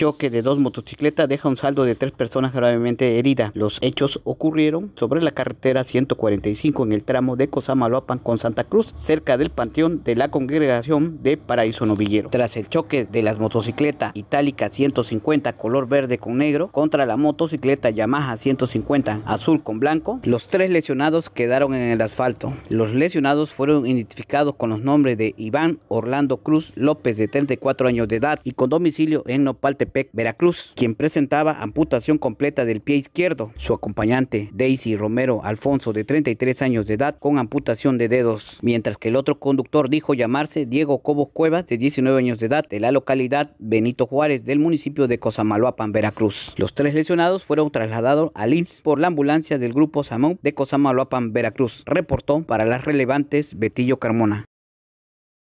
choque de dos motocicletas deja un saldo de tres personas gravemente heridas. Los hechos ocurrieron sobre la carretera 145 en el tramo de Cosamaloapan con Santa Cruz, cerca del panteón de la congregación de Paraíso Novillero. Tras el choque de las motocicletas Itálica 150 color verde con negro contra la motocicleta Yamaha 150 azul con blanco, los tres lesionados quedaron en el asfalto. Los lesionados fueron identificados con los nombres de Iván Orlando Cruz López de 34 años de edad y con domicilio en Nopalte, PEC Veracruz, quien presentaba amputación completa del pie izquierdo. Su acompañante, Daisy Romero Alfonso, de 33 años de edad, con amputación de dedos, mientras que el otro conductor dijo llamarse Diego Cobos Cuevas, de 19 años de edad, de la localidad Benito Juárez, del municipio de Cosamaloapan, Veracruz. Los tres lesionados fueron trasladados al IMSS por la ambulancia del grupo Samón de Cosamaloapan, Veracruz, reportó para las relevantes Betillo Carmona.